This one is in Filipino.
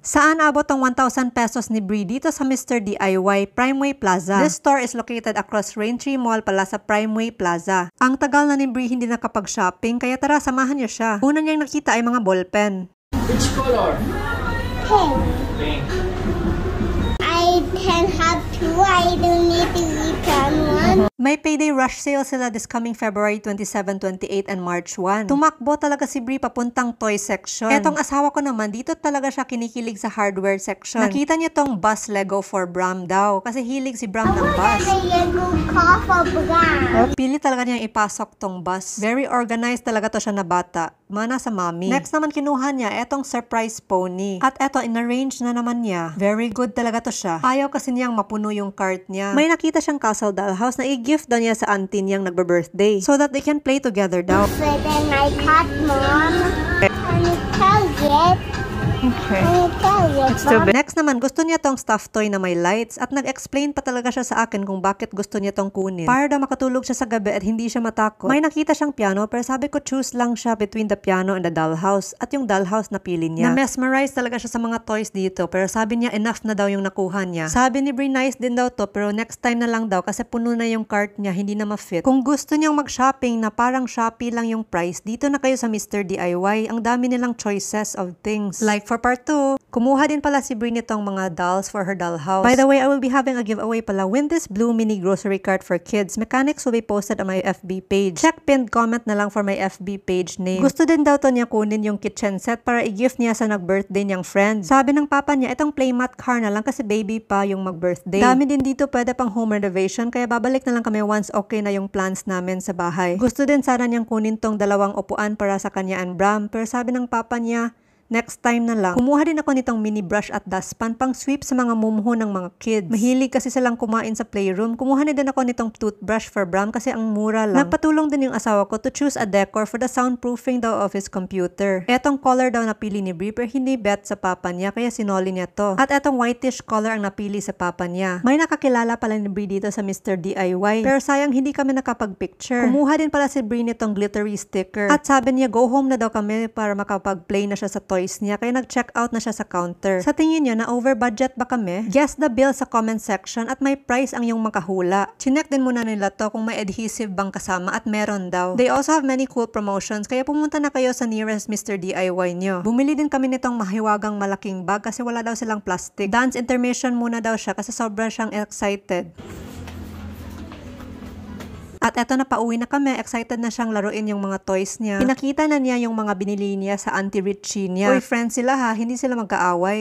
Saan abot ang 1,000 pesos ni Brie dito sa Mr. DIY Primeway Plaza? This store is located across Raintree Mall pala sa Primeway Plaza. Ang tagal na ni Brie hindi nakapag-shopping kaya tara samahan niyo siya. Una niyang nakita ay mga ballpen. Which color? Pink. Pink. I can have two, I don't may payday rush sale sila this coming February 27, 28, and March 1. Tumakbo talaga si Brie papuntang toy section. Etong asawa ko naman, dito talaga siya kinikilig sa hardware section. Nakita niya tong bus Lego for Bram daw. Kasi hilig si Bram ng bus. Lego Pili talaga niyang ipasok tong bus. Very organized talaga to siya na bata mana sa mami. Next naman kinuha niya etong surprise pony. At eto, in-arrange na naman niya. Very good talaga to siya. Ayaw kasi niyang mapuno yung cart niya. May nakita siyang castle dollhouse na i-gift daw niya sa auntie niyang nagbe-birthday so that they can play together daw. So then I cut mom. And tell it Okay. It's Next naman, gusto niya tong stuffed toy na may lights at nag-explain pa talaga siya sa akin kung bakit gusto niya tong kunin. Para daw makatulog siya sa gabi at hindi siya matakot. May nakita siyang piano pero sabi ko choose lang siya between the piano and the dollhouse at yung dollhouse na pili niya. Na-mesmerize talaga siya sa mga toys dito pero sabi niya enough na daw yung nakuha niya. Sabi ni Brie nice din daw to pero next time na lang daw kasi puno na yung cart niya, hindi na ma-fit. Kung gusto niyang mag-shopping na parang Shopee lang yung price, dito na kayo sa Mr. DIY. Ang dami nilang choices of things. Like For part 2, kumuha din pala si Brie nitong mga dolls for her dollhouse. By the way, I will be having a giveaway pala. Win this blue mini grocery cart for kids. Mechanics will be posted on my FB page. Check pinned comment na lang for my FB page name. Gusto din daw to niya kunin yung kitchen set para i-gift niya sa nag-birthday niyang friend. Sabi ng papa niya, itong playmat car na lang kasi baby pa yung mag-birthday. Dami din dito pwede pang home renovation kaya babalik na lang kami once okay na yung plans namin sa bahay. Gusto din sana niyang kunin tong dalawang upuan para sa kanya and Bram pero sabi ng papa niya, Next time na lang, kumuha din ako nitong mini brush at dustpan pang sweep sa mga mumho ng mga kids. Mahilig kasi silang kumain sa playroom. Kumuha na din ako nitong toothbrush for Bram kasi ang mura lang. Nagpatulong din yung asawa ko to choose a decor for the soundproofing daw of his computer. Etong color daw napili ni Brie pero hindi bet sa papa niya kaya sinoli niya to. At etong whitish color ang napili sa papa niya. May nakakilala pala ni Brie dito sa Mr. DIY pero sayang hindi kami nakapag-picture. Kumuha din pala si Brie nitong glittery sticker at sabi niya go home na daw kami para makapag-play na siya sa toy choice niya kaya nag-check out na siya sa counter. Sa tingin niyo na over budget ba kami? Guess the bill sa comment section at may price ang yung makahula. Chinek din muna nila to kung may adhesive bang kasama at meron daw. They also have many cool promotions kaya pumunta na kayo sa nearest Mr. DIY niyo. Bumili din kami nitong mahiwagang malaking bag kasi wala daw silang plastic. Dance intermission muna daw siya kasi sobra siyang excited. At eto na pauwi na kami, excited na siyang laruin yung mga toys niya. Pinakita na niya yung mga binili niya sa Auntie Richie niya. Uy, friends sila ha, hindi sila magkaaway.